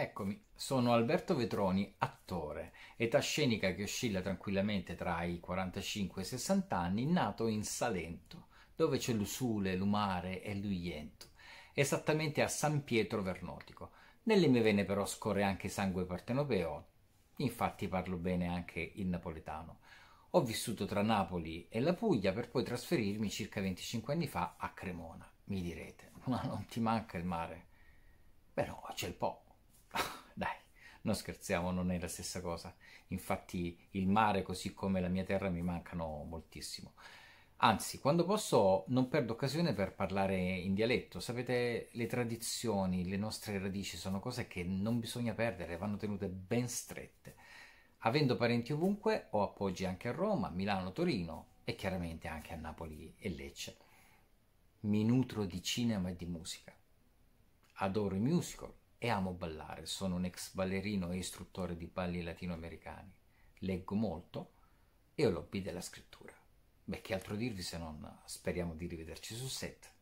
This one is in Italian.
Eccomi, sono Alberto Vetroni, attore, età scenica che oscilla tranquillamente tra i 45 e i 60 anni, nato in Salento, dove c'è l'Usule, l'Umare e l'Uiento, esattamente a San Pietro Vernotico. Nelle mie vene però scorre anche sangue partenopeo, infatti parlo bene anche il napoletano. Ho vissuto tra Napoli e la Puglia per poi trasferirmi circa 25 anni fa a Cremona. Mi direte, ma non ti manca il mare? Beh no, c'è il Po'. Non scherziamo, non è la stessa cosa. Infatti il mare, così come la mia terra, mi mancano moltissimo. Anzi, quando posso non perdo occasione per parlare in dialetto. Sapete, le tradizioni, le nostre radici sono cose che non bisogna perdere, vanno tenute ben strette. Avendo parenti ovunque, ho appoggi anche a Roma, Milano, Torino e chiaramente anche a Napoli e Lecce. Mi nutro di cinema e di musica. Adoro i musical, e amo ballare, sono un ex ballerino e istruttore di balli latinoamericani, leggo molto e ho l'hobby della scrittura. Beh, che altro dirvi se non speriamo di rivederci su set.